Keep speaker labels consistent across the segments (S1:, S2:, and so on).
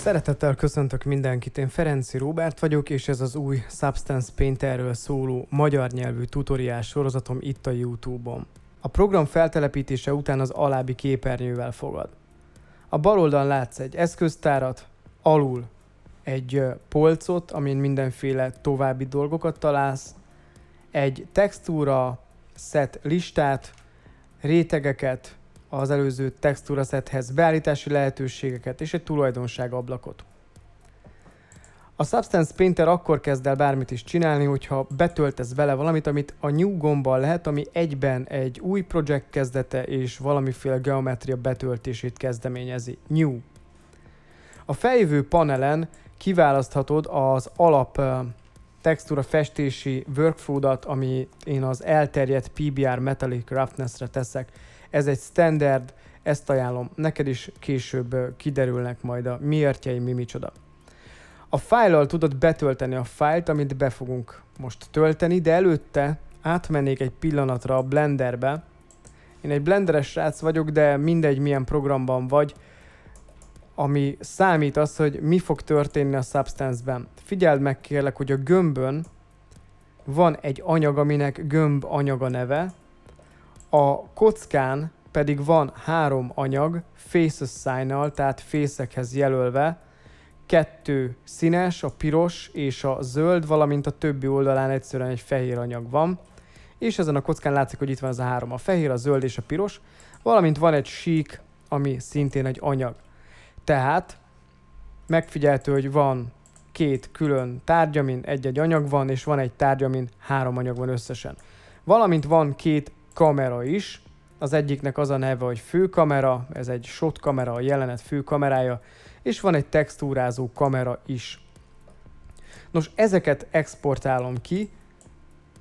S1: Szeretettel köszöntök mindenkit, én Ferenci Róbert vagyok, és ez az új Substance Painterről szóló magyar nyelvű tutoriál sorozatom itt a YouTube-on. A program feltelepítése után az alábbi képernyővel fogad. A bal oldalon látsz egy eszköztárat, alul egy polcot, amin mindenféle további dolgokat találsz, egy textúra, set listát, rétegeket, az előző textúra szethez beállítási lehetőségeket és egy tulajdonság ablakot. A Substance Painter akkor kezd el bármit is csinálni, hogyha betöltesz vele valamit, amit a New gombbal lehet, ami egyben egy új projekt kezdete és valamiféle geometria betöltését kezdeményezi. New. A feljövő panelen kiválaszthatod az alap textúra festési workflow-dat, ami én az elterjedt PBR Metallic Roughness-re teszek. Ez egy standard, ezt ajánlom, neked is később kiderülnek majd a miértjei, mi micsoda. A fájlal tudod betölteni a fájlt, amit be fogunk most tölteni, de előtte átmennék egy pillanatra a Blenderbe. Én egy blenderes srác vagyok, de mindegy milyen programban vagy, ami számít az, hogy mi fog történni a Substance-ben. Figyeld meg kérlek, hogy a gömbön van egy anyag, aminek gömb anyaga neve, a kockán pedig van három anyag faces sign tehát fészekhez jelölve, kettő színes, a piros és a zöld, valamint a többi oldalán egyszerűen egy fehér anyag van. És ezen a kockán látszik, hogy itt van ez a három, a fehér, a zöld és a piros, valamint van egy sík, ami szintén egy anyag. Tehát megfigyeltő, hogy van két külön tárgya, mint egy-egy anyag van, és van egy tárgya, mint három anyag van összesen. Valamint van két kamera is. Az egyiknek az a neve, hogy főkamera, ez egy shot kamera, a jelenet főkamerája, és van egy textúrázó kamera is. Nos, ezeket exportálom ki,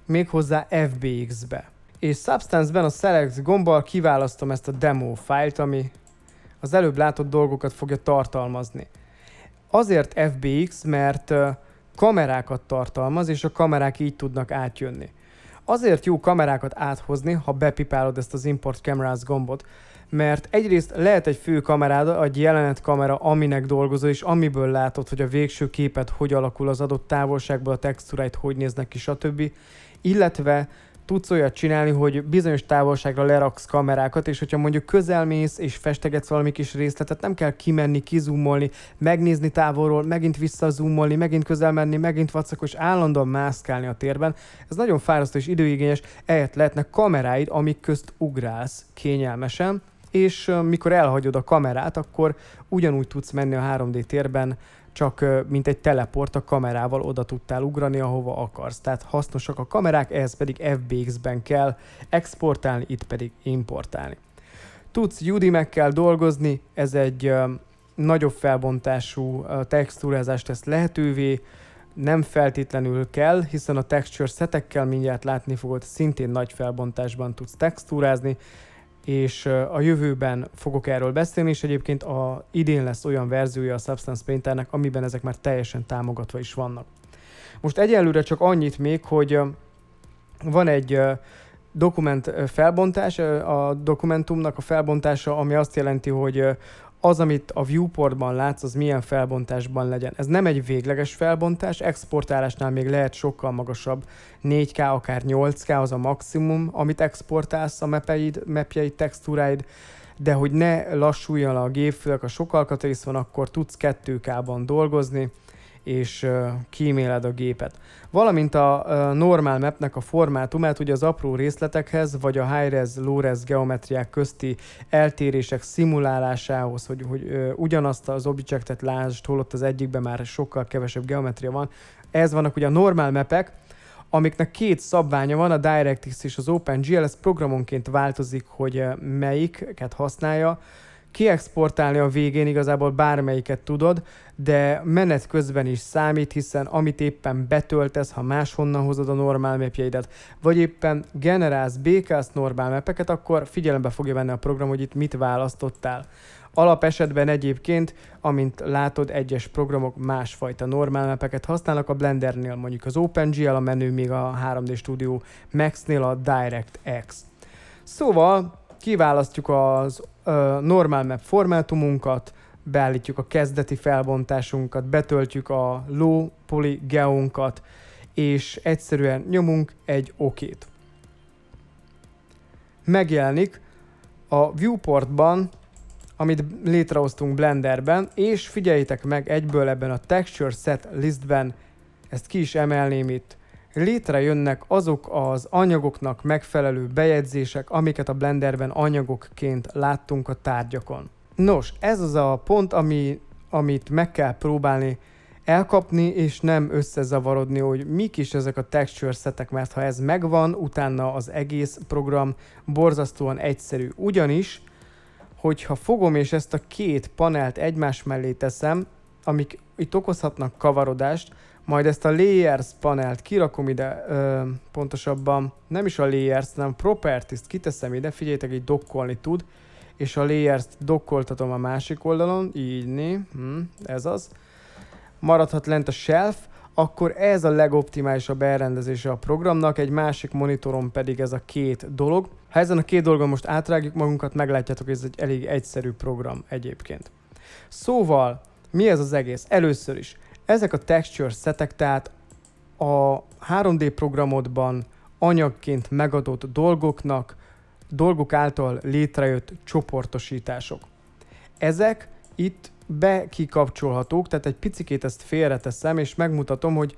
S1: méghozzá FBX-be. És Substance-ben a Select gombbal kiválasztom ezt a demo fájlt, ami az előbb látott dolgokat fogja tartalmazni. Azért FBX, mert kamerákat tartalmaz, és a kamerák így tudnak átjönni azért jó kamerákat áthozni, ha bepipálod ezt az Import Cameras gombot, mert egyrészt lehet egy fő kamerád, egy jelenetkamera, aminek dolgozol, és amiből látod, hogy a végső képet hogy alakul az adott távolságból, a textúráit hogy néznek ki, stb. Illetve tudsz olyat csinálni, hogy bizonyos távolságra leraksz kamerákat, és hogyha mondjuk közelmész és festegetsz valami kis részletet, nem kell kimenni, kizumolni, megnézni távolról, megint visszazumolni, megint közel menni, megint vacakos, állandóan mászkálni a térben. Ez nagyon fárasztó és időigényes, ehhez lehetnek kameráid, amik közt ugrálsz kényelmesen, és mikor elhagyod a kamerát, akkor ugyanúgy tudsz menni a 3D térben, csak mint egy teleport a kamerával oda tudtál ugrani, ahova akarsz. Tehát hasznosak a kamerák, ehhez pedig FBX-ben kell exportálni, itt pedig importálni. Tudsz kell dolgozni, ez egy nagyobb felbontású textúrázást tesz lehetővé, nem feltétlenül kell, hiszen a texture setekkel mindjárt látni fogod, szintén nagy felbontásban tudsz textúrázni, és a jövőben fogok erről beszélni, és egyébként a idén lesz olyan verziója a Substance Painternek, amiben ezek már teljesen támogatva is vannak. Most egyelőre csak annyit még, hogy van egy dokument felbontás, a dokumentumnak a felbontása, ami azt jelenti, hogy az, amit a viewportban látsz, az milyen felbontásban legyen. Ez nem egy végleges felbontás, exportálásnál még lehet sokkal magasabb, 4K, akár 8K az a maximum, amit exportálsz a mepeid, mepjeid, textúráid, de hogy ne lassuljon a gép, főleg a sokalkatrész van, akkor tudsz 2K-ban dolgozni, és uh, kíméled a gépet. Valamint a uh, normál mapnek a formátumát, ugye az apró részletekhez, vagy a high-res, low-res geometriák közti eltérések szimulálásához, hogy, hogy uh, ugyanazt az objektet lásd, holott az egyikben már sokkal kevesebb geometria van. Ez vannak ugye a normál mapek, amiknek két szabványa van, a DirectX és az OpenGL, ez programonként változik, hogy melyiket használja kiexportálni a végén igazából bármelyiket tudod, de menet közben is számít, hiszen amit éppen betöltesz, ha máshonnan hozod a normál mapjeidet, vagy éppen generálsz, békálsz normál mapeket, akkor figyelembe fogja venni a program, hogy itt mit választottál. Alap esetben egyébként, amint látod, egyes programok másfajta normál mapeket használnak a Blendernél, mondjuk az OpenGL a menü, még a 3D Studio Max-nél a DirectX. Szóval kiválasztjuk az ö, normál map formátumunkat, beállítjuk a kezdeti felbontásunkat, betöltjük a low poly geunkat, és egyszerűen nyomunk egy okét. Megjelenik a viewportban, amit létrehoztunk Blenderben, és figyeljétek meg egyből ebben a texture set listben, ezt ki is emelném itt, létrejönnek azok az anyagoknak megfelelő bejegyzések, amiket a blenderben anyagokként láttunk a tárgyakon. Nos, ez az a pont, ami, amit meg kell próbálni elkapni, és nem összezavarodni, hogy mik is ezek a texture setek, mert ha ez megvan, utána az egész program borzasztóan egyszerű. Ugyanis, hogyha fogom és ezt a két panelt egymás mellé teszem, amik itt okozhatnak kavarodást, majd ezt a layers panelt kirakom ide, ö, pontosabban nem is a layers, nem properties-t kiteszem ide, figyeljétek, így dokkolni tud, és a layers-t dokkoltatom a másik oldalon, így né, hm, ez az. Maradhat lent a shelf, akkor ez a legoptimálisabb elrendezése a programnak, egy másik monitoron pedig ez a két dolog. Ha ezen a két dolgon most átrágjuk magunkat, meglátjátok, hogy ez egy elég egyszerű program egyébként. Szóval, mi ez az egész? Először is, ezek a texture setek, tehát a 3D programodban anyagként megadott dolgoknak, dolgok által létrejött csoportosítások. Ezek itt bekikapcsolhatók, tehát egy picikét ezt félreteszem, és megmutatom, hogy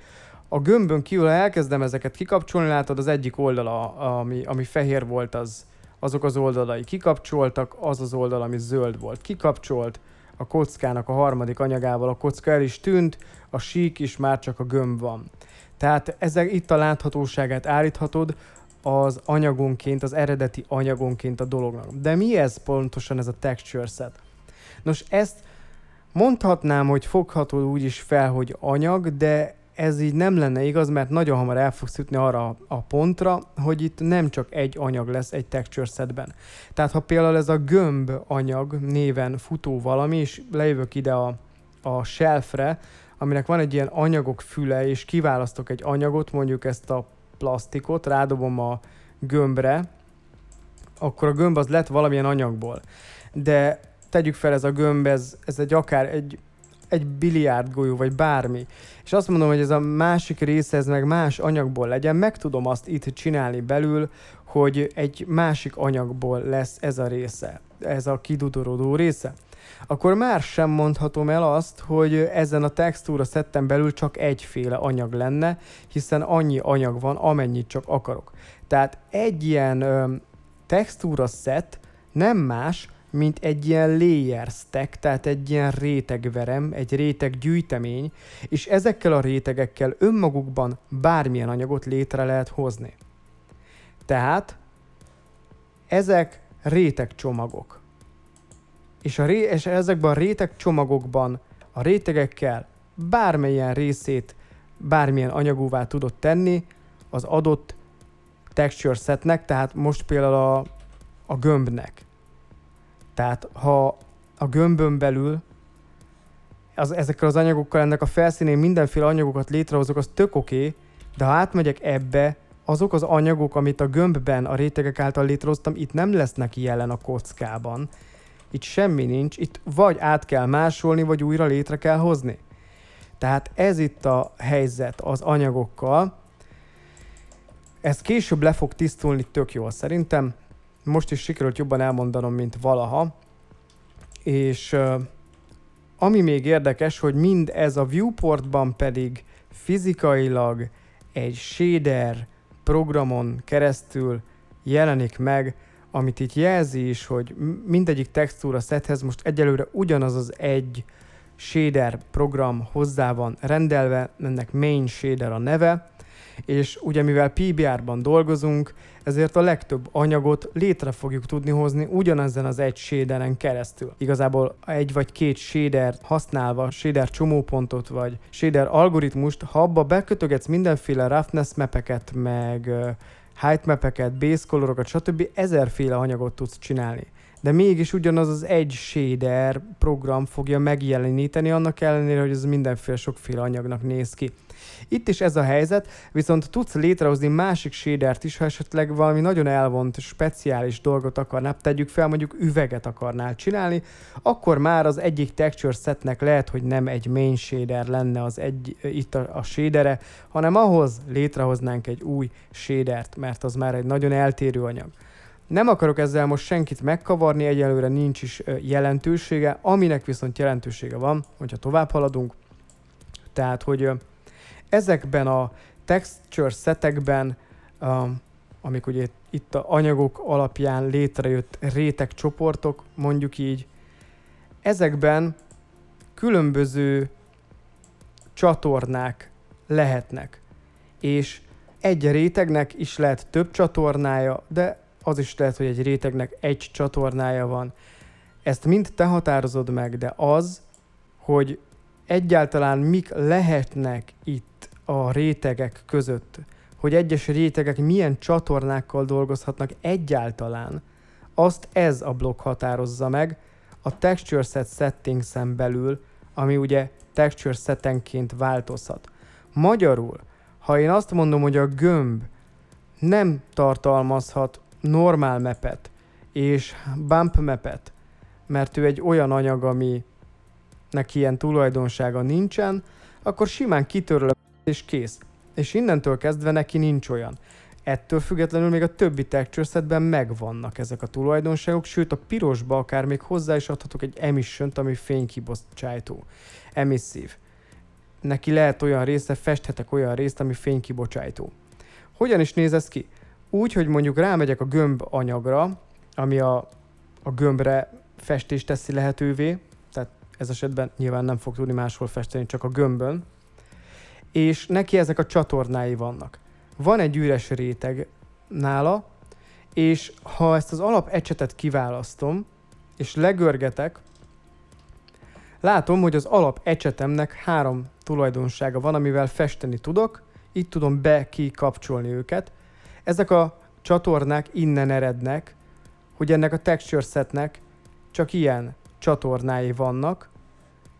S1: a gömbön kívül, ha elkezdem ezeket kikapcsolni, látod az egyik oldala, ami, ami fehér volt, az azok az oldalai kikapcsoltak, az az oldal, ami zöld volt, kikapcsolt, a kockának a harmadik anyagával a kocka el is tűnt, a sík is már csak a gömb van. Tehát ezek itt a láthatóságát állíthatod az anyagonként, az eredeti anyagonként a dolognak. De mi ez pontosan ez a texture set? Nos, ezt mondhatnám, hogy fogható úgy is fel, hogy anyag, de ez így nem lenne igaz, mert nagyon hamar el fogsz jutni arra a pontra, hogy itt nem csak egy anyag lesz egy texture setben. Tehát ha például ez a gömb anyag néven futó valami, és lejövök ide a, a shelfre, aminek van egy ilyen anyagok füle, és kiválasztok egy anyagot, mondjuk ezt a plastikot, rádobom a gömbre, akkor a gömb az lett valamilyen anyagból. De tegyük fel ez a gömb, ez, ez egy akár egy egy biliárd golyó, vagy bármi. És azt mondom, hogy ez a másik része, ez meg más anyagból legyen, meg tudom azt itt csinálni belül, hogy egy másik anyagból lesz ez a része, ez a kidudorodó része akkor már sem mondhatom el azt, hogy ezen a textúra szetten belül csak egyféle anyag lenne, hiszen annyi anyag van, amennyit csak akarok. Tehát egy ilyen textúra szett nem más, mint egy ilyen layer stack, tehát egy ilyen rétegverem, egy réteggyűjtemény, és ezekkel a rétegekkel önmagukban bármilyen anyagot létre lehet hozni. Tehát ezek rétegcsomagok. És, a ré- és ezekben a rétegcsomagokban a rétegekkel bármilyen részét bármilyen anyagúvá tudod tenni az adott texture setnek, tehát most például a, a gömbnek tehát ha a gömbön belül az, ezekkel az anyagokkal, ennek a felszínén mindenféle anyagokat létrehozok, az tök oké, okay, de ha átmegyek ebbe, azok az anyagok, amit a gömbben a rétegek által létrehoztam, itt nem lesznek jelen a kockában. Itt semmi nincs, itt vagy át kell másolni, vagy újra létre kell hozni. Tehát ez itt a helyzet az anyagokkal. Ez később le fog tisztulni tök jól szerintem most is sikerült jobban elmondanom, mint valaha. És ami még érdekes, hogy mind ez a viewportban pedig fizikailag egy shader programon keresztül jelenik meg, amit itt jelzi is, hogy mindegyik textúra szethez most egyelőre ugyanaz az egy shader program hozzá van rendelve, ennek main shader a neve, és ugye mivel PBR-ban dolgozunk, ezért a legtöbb anyagot létre fogjuk tudni hozni ugyanezen az egy shaderen keresztül. Igazából egy vagy két shader használva, shader csomópontot vagy shader algoritmust, ha abba bekötögetsz mindenféle roughness mepeket, meg height mepeket, base colorokat, stb. ezerféle anyagot tudsz csinálni de mégis ugyanaz az egy shader program fogja megjeleníteni, annak ellenére, hogy ez mindenféle sokféle anyagnak néz ki. Itt is ez a helyzet, viszont tudsz létrehozni másik sédert is, ha esetleg valami nagyon elvont, speciális dolgot akarnál, tegyük fel, mondjuk üveget akarnál csinálni, akkor már az egyik texture setnek lehet, hogy nem egy main shader lenne az egy, itt a, a shadere, hanem ahhoz létrehoznánk egy új shadert, mert az már egy nagyon eltérő anyag. Nem akarok ezzel most senkit megkavarni, egyelőre nincs is jelentősége, aminek viszont jelentősége van, hogyha tovább haladunk, tehát hogy ezekben a texture setekben, um, amik ugye itt a anyagok alapján létrejött rétegcsoportok, mondjuk így, ezekben különböző csatornák lehetnek. És egy rétegnek is lehet több csatornája, de az is lehet, hogy egy rétegnek egy csatornája van. Ezt mind te határozod meg, de az, hogy egyáltalán mik lehetnek itt a rétegek között, hogy egyes rétegek milyen csatornákkal dolgozhatnak egyáltalán, azt ez a blokk határozza meg a texture set settingsen belül, ami ugye texture setenként változhat. Magyarul, ha én azt mondom, hogy a gömb nem tartalmazhat normál mepet és bump mepet, mert ő egy olyan anyag, ami neki ilyen tulajdonsága nincsen, akkor simán kitörlöm és kész. És innentől kezdve neki nincs olyan. Ettől függetlenül még a többi texture setben megvannak ezek a tulajdonságok, sőt a pirosba akár még hozzá is adhatok egy emission ami fénykibocsájtó, emisszív. Neki lehet olyan része, festhetek olyan részt, ami fénykibocsájtó. Hogyan is néz ez ki? Úgy, hogy mondjuk rámegyek a gömb anyagra, ami a, a gömbre festést teszi lehetővé, tehát ez esetben nyilván nem fog tudni máshol festeni, csak a gömbön, és neki ezek a csatornái vannak. Van egy üres réteg nála, és ha ezt az alap ecsetet kiválasztom, és legörgetek, látom, hogy az alap ecsetemnek három tulajdonsága van, amivel festeni tudok, itt tudom be kapcsolni őket. Ezek a csatornák innen erednek, hogy ennek a texture setnek csak ilyen csatornái vannak,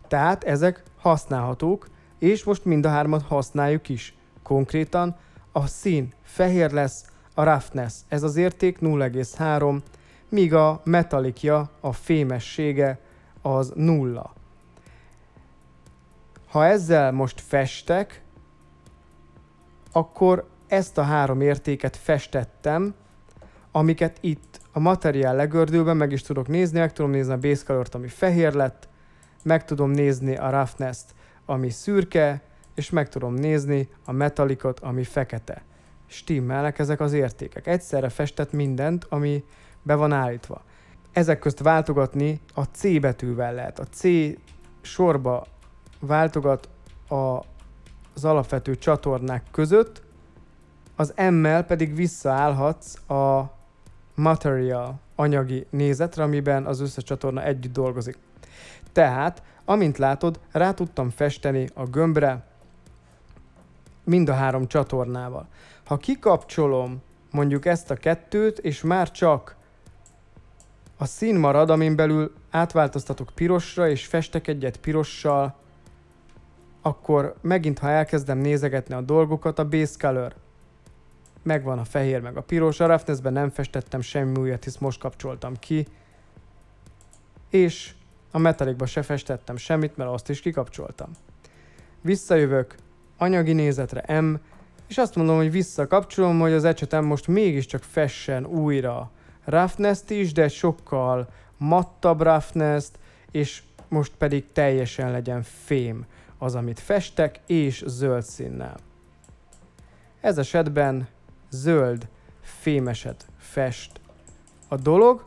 S1: tehát ezek használhatók, és most mind a hármat használjuk is. Konkrétan a szín fehér lesz, a roughness, ez az érték 0,3, míg a metalikja, a fémessége az 0. Ha ezzel most festek, akkor ezt a három értéket festettem, amiket itt a materiál legördülben meg is tudok nézni, meg tudom nézni a base color ami fehér lett, meg tudom nézni a roughness-t, ami szürke, és meg tudom nézni a metalikot, ami fekete. Stimmelnek ezek az értékek. Egyszerre festett mindent, ami be van állítva. Ezek közt váltogatni a C betűvel lehet. A C sorba váltogat a, az alapvető csatornák között, az M-mel pedig visszaállhatsz a material anyagi nézetre, amiben az összes csatorna együtt dolgozik. Tehát, amint látod, rá tudtam festeni a gömbre mind a három csatornával. Ha kikapcsolom mondjuk ezt a kettőt, és már csak a szín marad, amin belül átváltoztatok pirosra, és festek egyet pirossal, akkor megint, ha elkezdem nézegetni a dolgokat, a base color megvan a fehér meg a piros, a roughness nem festettem semmi újat, hisz most kapcsoltam ki, és a metalikba se festettem semmit, mert azt is kikapcsoltam. Visszajövök, anyagi nézetre M, és azt mondom, hogy visszakapcsolom, hogy az ecsetem most mégiscsak fessen újra roughness is, de sokkal mattabb roughness és most pedig teljesen legyen fém az, amit festek, és zöld színnel. Ez esetben zöld fémeset fest a dolog,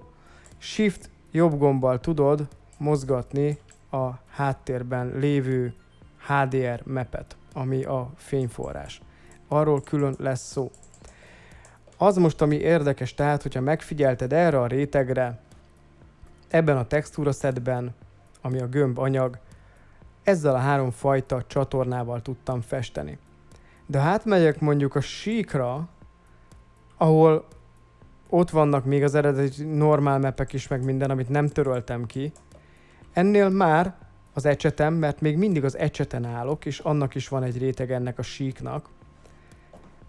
S1: shift jobb gombbal tudod mozgatni a háttérben lévő HDR mepet, ami a fényforrás. Arról külön lesz szó. Az most, ami érdekes, tehát, hogyha megfigyelted erre a rétegre, ebben a textúra szedben, ami a gömb anyag, ezzel a három fajta csatornával tudtam festeni. De hát megyek mondjuk a síkra, ahol ott vannak még az eredeti normál mepek is, meg minden, amit nem töröltem ki, Ennél már az ecsetem, mert még mindig az ecseten állok, és annak is van egy réteg ennek a síknak.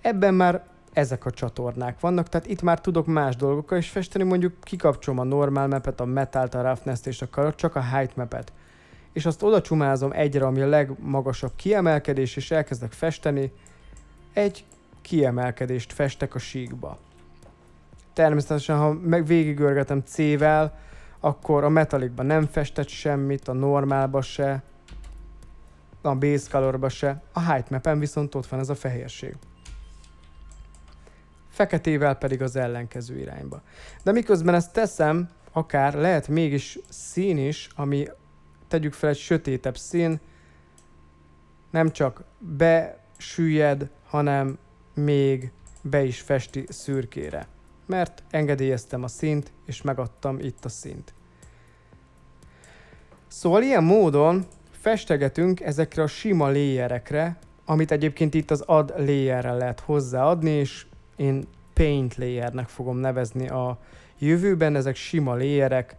S1: Ebben már ezek a csatornák vannak, tehát itt már tudok más dolgokkal is festeni, mondjuk kikapcsolom a normál mepet, a metal a roughness és a color, csak a height mepet. És azt oda csumázom egyre, ami a legmagasabb kiemelkedés, és elkezdek festeni. Egy kiemelkedést festek a síkba. Természetesen, ha meg végigörgetem C-vel, akkor a metalikban nem festett semmit, a normálba se, a base colorba se, a height mapen viszont ott van ez a fehérség. Feketével pedig az ellenkező irányba. De miközben ezt teszem, akár lehet mégis szín is, ami tegyük fel egy sötétebb szín, nem csak besüllyed, hanem még be is festi szürkére. Mert engedélyeztem a színt, és megadtam itt a színt. Szóval ilyen módon festegetünk ezekre a sima léjerekre, amit egyébként itt az add layerre lehet hozzáadni, és én paint layernek fogom nevezni a jövőben, ezek sima léjerek,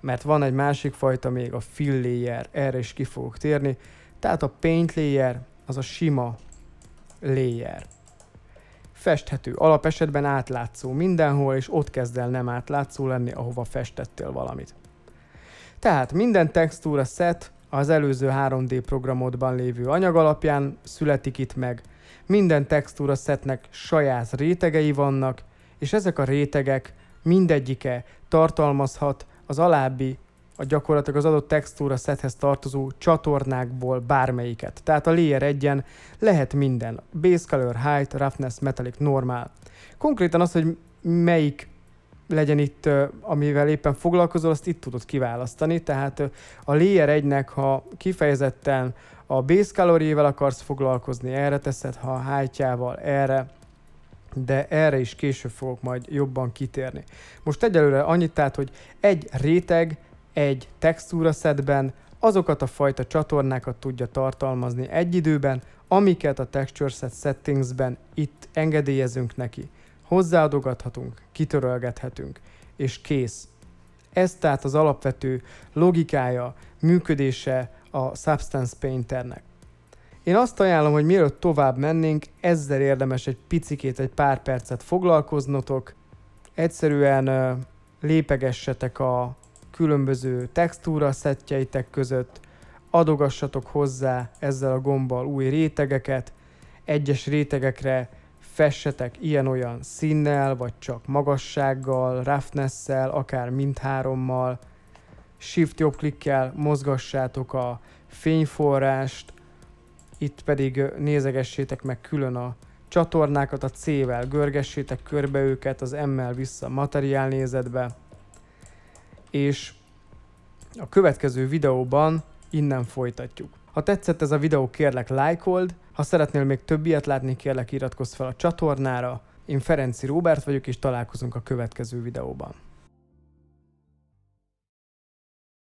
S1: mert van egy másik fajta még a fill layer, erre is ki fogok térni. Tehát a paint layer az a sima layer. Festhető, alapesetben átlátszó mindenhol, és ott kezd el nem átlátszó lenni, ahova festettél valamit. Tehát minden textúra set az előző 3D programodban lévő anyag alapján születik itt meg. Minden textúra setnek saját rétegei vannak, és ezek a rétegek mindegyike tartalmazhat az alábbi a gyakorlatilag az adott textúra szethez tartozó csatornákból bármelyiket. Tehát a layer 1 lehet minden. Base color, height, roughness, metallic, normál. Konkrétan az, hogy melyik legyen itt, amivel éppen foglalkozol, azt itt tudod kiválasztani. Tehát a layer 1-nek, ha kifejezetten a base calorie akarsz foglalkozni, erre teszed, ha a hájtjával, erre, de erre is később fogok majd jobban kitérni. Most egyelőre annyit, tehát, hogy egy réteg, egy textúra szedben azokat a fajta csatornákat tudja tartalmazni egy időben, amiket a texture set settingsben itt engedélyezünk neki hozzáadogathatunk, kitörölgethetünk, és kész. Ez tehát az alapvető logikája, működése a Substance Painternek. Én azt ajánlom, hogy mielőtt tovább mennénk, ezzel érdemes egy picikét, egy pár percet foglalkoznotok. Egyszerűen lépegessetek a különböző textúra szettjeitek között, adogassatok hozzá ezzel a gombbal új rétegeket, egyes rétegekre fessetek ilyen-olyan színnel, vagy csak magassággal, roughness akár mindhárommal, shift jobb klikkel mozgassátok a fényforrást, itt pedig nézegessétek meg külön a csatornákat a C-vel, görgessétek körbe őket, az M-mel vissza a materiál nézetbe, és a következő videóban innen folytatjuk. Ha tetszett ez a videó, kérlek lájkold, like ha szeretnél még több ilyet látni, kérlek iratkozz fel a csatornára. Én Ferenci Róbert vagyok, és találkozunk a következő videóban.